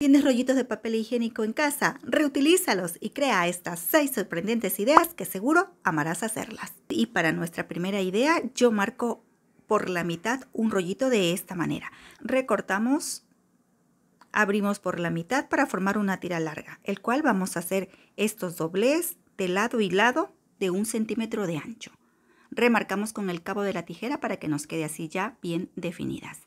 ¿Tienes rollitos de papel higiénico en casa? Reutilízalos y crea estas seis sorprendentes ideas que seguro amarás hacerlas. Y para nuestra primera idea, yo marco por la mitad un rollito de esta manera. Recortamos, abrimos por la mitad para formar una tira larga, el cual vamos a hacer estos dobles de lado y lado de un centímetro de ancho. Remarcamos con el cabo de la tijera para que nos quede así ya bien definidas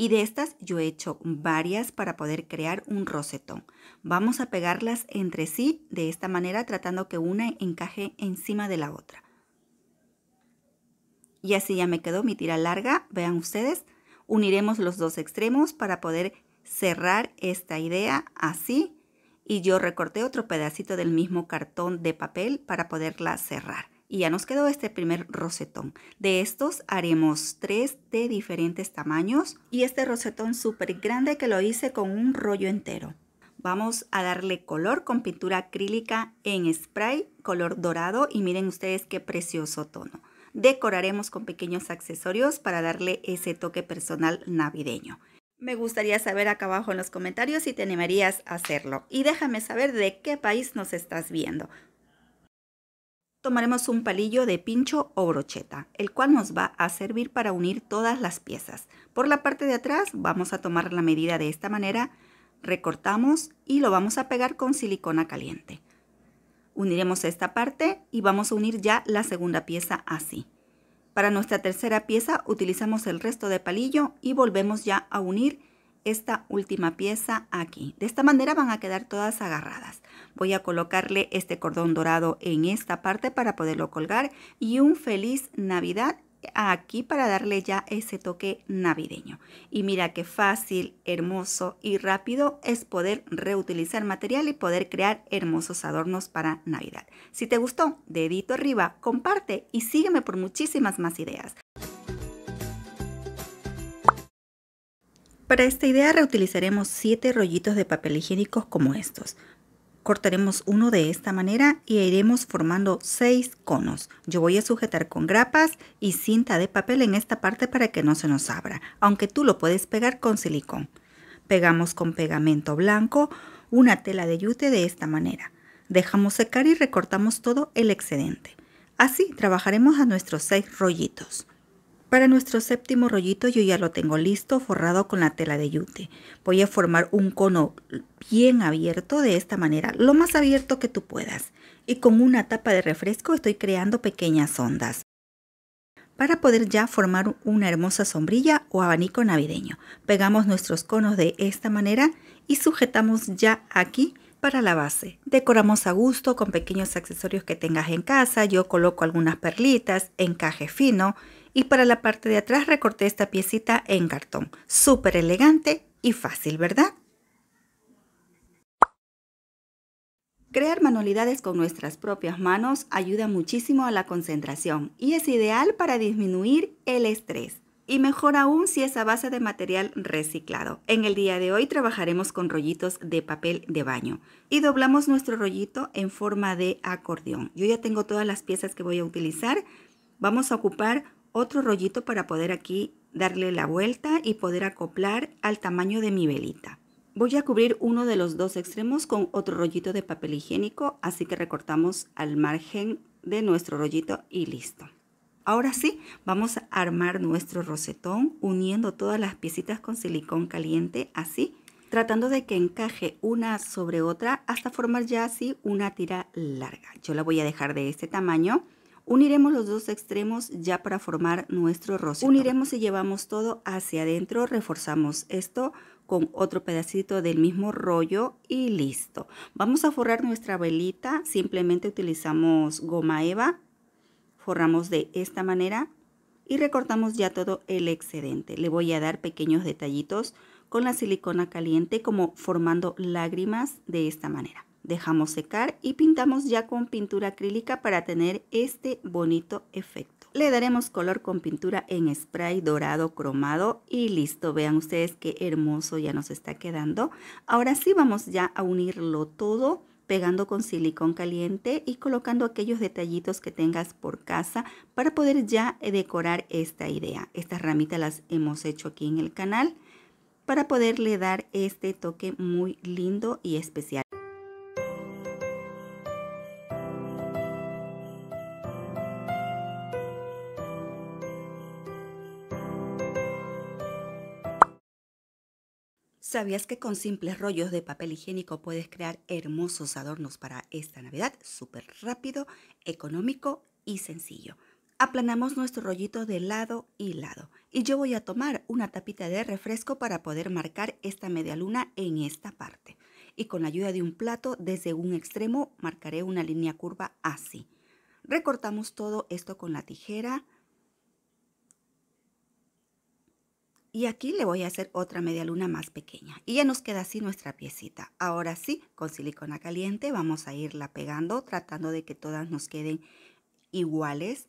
y de estas yo he hecho varias para poder crear un rosetón. Vamos a pegarlas entre sí de esta manera tratando que una encaje encima de la otra. Y así ya me quedó mi tira larga, vean ustedes, uniremos los dos extremos para poder cerrar esta idea así y yo recorté otro pedacito del mismo cartón de papel para poderla cerrar. Y ya nos quedó este primer rosetón. De estos haremos tres de diferentes tamaños y este rosetón súper grande que lo hice con un rollo entero. Vamos a darle color con pintura acrílica en spray color dorado y miren ustedes qué precioso tono. Decoraremos con pequeños accesorios para darle ese toque personal navideño. Me gustaría saber acá abajo en los comentarios si te animarías a hacerlo. Y déjame saber de qué país nos estás viendo tomaremos un palillo de pincho o brocheta, el cual nos va a servir para unir todas las piezas. Por la parte de atrás vamos a tomar la medida de esta manera, recortamos y lo vamos a pegar con silicona caliente. Uniremos esta parte y vamos a unir ya la segunda pieza así. Para nuestra tercera pieza utilizamos el resto de palillo y volvemos ya a unir esta última pieza aquí. De esta manera van a quedar todas agarradas. Voy a colocarle este cordón dorado en esta parte para poderlo colgar y un feliz Navidad aquí para darle ya ese toque navideño. Y mira qué fácil, hermoso y rápido es poder reutilizar material y poder crear hermosos adornos para Navidad. Si te gustó, dedito arriba, comparte y sígueme por muchísimas más ideas. Para esta idea reutilizaremos 7 rollitos de papel higiénico como estos. Cortaremos uno de esta manera y iremos formando 6 conos. Yo voy a sujetar con grapas y cinta de papel en esta parte para que no se nos abra, aunque tú lo puedes pegar con silicón. Pegamos con pegamento blanco una tela de yute de esta manera. Dejamos secar y recortamos todo el excedente. Así trabajaremos a nuestros 6 rollitos. Para nuestro séptimo rollito yo ya lo tengo listo, forrado con la tela de yute. Voy a formar un cono bien abierto de esta manera, lo más abierto que tú puedas. Y con una tapa de refresco estoy creando pequeñas ondas. Para poder ya formar una hermosa sombrilla o abanico navideño, pegamos nuestros conos de esta manera y sujetamos ya aquí para la base. Decoramos a gusto con pequeños accesorios que tengas en casa. Yo coloco algunas perlitas, encaje fino y para la parte de atrás recorté esta piecita en cartón. Súper elegante y fácil, ¿verdad? Crear manualidades con nuestras propias manos ayuda muchísimo a la concentración y es ideal para disminuir el estrés y mejor aún si es a base de material reciclado. En el día de hoy trabajaremos con rollitos de papel de baño y doblamos nuestro rollito en forma de acordeón. Yo ya tengo todas las piezas que voy a utilizar. Vamos a ocupar otro rollito para poder aquí darle la vuelta y poder acoplar al tamaño de mi velita. Voy a cubrir uno de los dos extremos con otro rollito de papel higiénico, así que recortamos al margen de nuestro rollito y listo. Ahora sí, vamos a armar nuestro rosetón uniendo todas las piecitas con silicón caliente, así, tratando de que encaje una sobre otra hasta formar ya así una tira larga. Yo la voy a dejar de este tamaño. Uniremos los dos extremos ya para formar nuestro rosetón. Uniremos y llevamos todo hacia adentro, reforzamos esto con otro pedacito del mismo rollo y listo. Vamos a forrar nuestra velita, simplemente utilizamos goma eva Forramos de esta manera y recortamos ya todo el excedente. Le voy a dar pequeños detallitos con la silicona caliente como formando lágrimas de esta manera. Dejamos secar y pintamos ya con pintura acrílica para tener este bonito efecto. Le daremos color con pintura en spray dorado cromado y listo. Vean ustedes qué hermoso ya nos está quedando. Ahora sí vamos ya a unirlo todo pegando con silicón caliente y colocando aquellos detallitos que tengas por casa para poder ya eh, decorar esta idea. Estas ramitas las hemos hecho aquí en el canal para poderle dar este toque muy lindo y especial. ¿Sabías que con simples rollos de papel higiénico puedes crear hermosos adornos para esta Navidad? Súper rápido, económico y sencillo. Aplanamos nuestro rollito de lado y lado. Y yo voy a tomar una tapita de refresco para poder marcar esta media luna en esta parte. Y con la ayuda de un plato, desde un extremo marcaré una línea curva así. Recortamos todo esto con la tijera Y aquí le voy a hacer otra media luna más pequeña. Y ya nos queda así nuestra piecita. Ahora sí, con silicona caliente vamos a irla pegando, tratando de que todas nos queden iguales.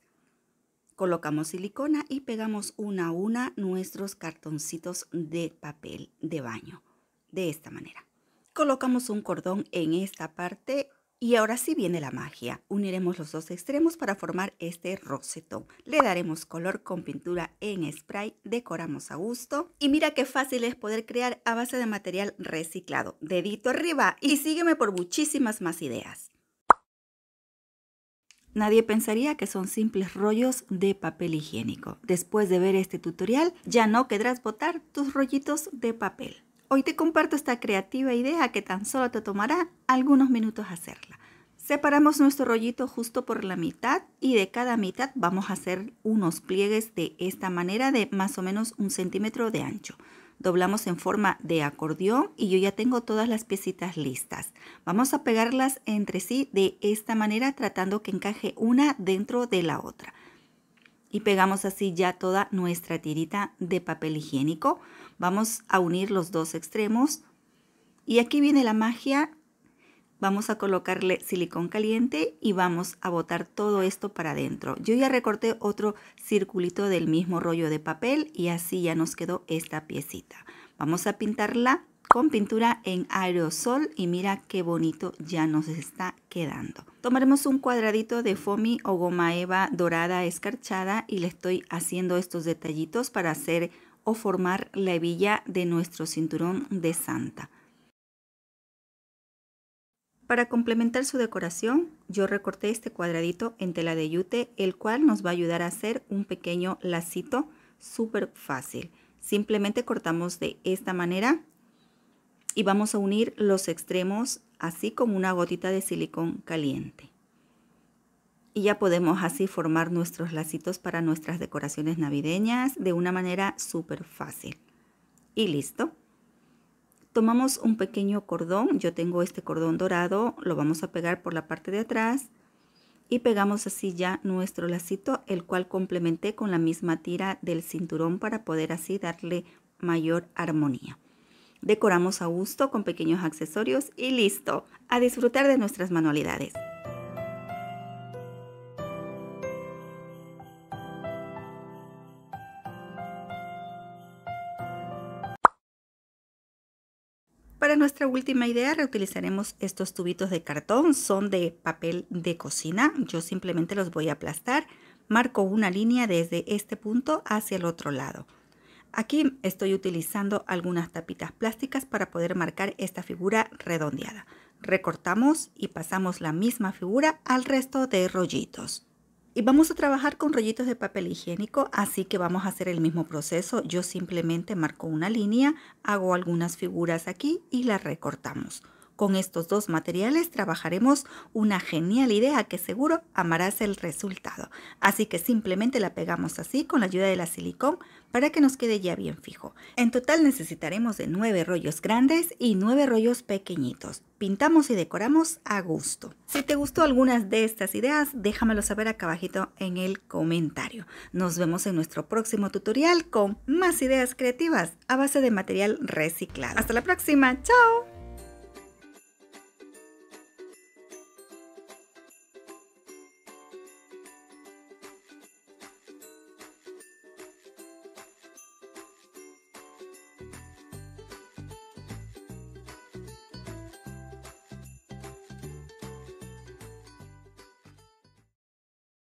Colocamos silicona y pegamos una a una nuestros cartoncitos de papel de baño. De esta manera. Colocamos un cordón en esta parte y ahora sí viene la magia. Uniremos los dos extremos para formar este roseto. Le daremos color con pintura en spray, decoramos a gusto. Y mira qué fácil es poder crear a base de material reciclado. Dedito arriba y sígueme por muchísimas más ideas. Nadie pensaría que son simples rollos de papel higiénico. Después de ver este tutorial, ya no querrás botar tus rollitos de papel. Hoy te comparto esta creativa idea que tan solo te tomará algunos minutos hacerla. Separamos nuestro rollito justo por la mitad y de cada mitad vamos a hacer unos pliegues de esta manera de más o menos un centímetro de ancho. Doblamos en forma de acordeón y yo ya tengo todas las piecitas listas. Vamos a pegarlas entre sí de esta manera tratando que encaje una dentro de la otra y pegamos así ya toda nuestra tirita de papel higiénico. Vamos a unir los dos extremos. Y aquí viene la magia. Vamos a colocarle silicón caliente y vamos a botar todo esto para adentro. Yo ya recorté otro circulito del mismo rollo de papel y así ya nos quedó esta piecita. Vamos a pintarla con pintura en aerosol y mira qué bonito ya nos está quedando. Tomaremos un cuadradito de foamy o goma eva dorada escarchada y le estoy haciendo estos detallitos para hacer o formar la hebilla de nuestro cinturón de santa. Para complementar su decoración, yo recorté este cuadradito en tela de yute, el cual nos va a ayudar a hacer un pequeño lacito súper fácil. Simplemente cortamos de esta manera y vamos a unir los extremos así como una gotita de silicón caliente y ya podemos así formar nuestros lacitos para nuestras decoraciones navideñas de una manera súper fácil. Y listo. Tomamos un pequeño cordón, yo tengo este cordón dorado, lo vamos a pegar por la parte de atrás y pegamos así ya nuestro lacito, el cual complementé con la misma tira del cinturón para poder así darle mayor armonía. Decoramos a gusto con pequeños accesorios y listo, a disfrutar de nuestras manualidades. nuestra última idea, reutilizaremos estos tubitos de cartón, son de papel de cocina, yo simplemente los voy a aplastar, marco una línea desde este punto hacia el otro lado. Aquí estoy utilizando algunas tapitas plásticas para poder marcar esta figura redondeada. Recortamos y pasamos la misma figura al resto de rollitos. Y vamos a trabajar con rollitos de papel higiénico, así que vamos a hacer el mismo proceso. Yo simplemente marco una línea, hago algunas figuras aquí y las recortamos. Con estos dos materiales trabajaremos una genial idea que seguro amarás el resultado. Así que simplemente la pegamos así con la ayuda de la silicón para que nos quede ya bien fijo. En total necesitaremos de nueve rollos grandes y 9 rollos pequeñitos. Pintamos y decoramos a gusto. Si te gustó algunas de estas ideas, déjamelo saber acá abajito en el comentario. Nos vemos en nuestro próximo tutorial con más ideas creativas a base de material reciclado. Hasta la próxima, chao.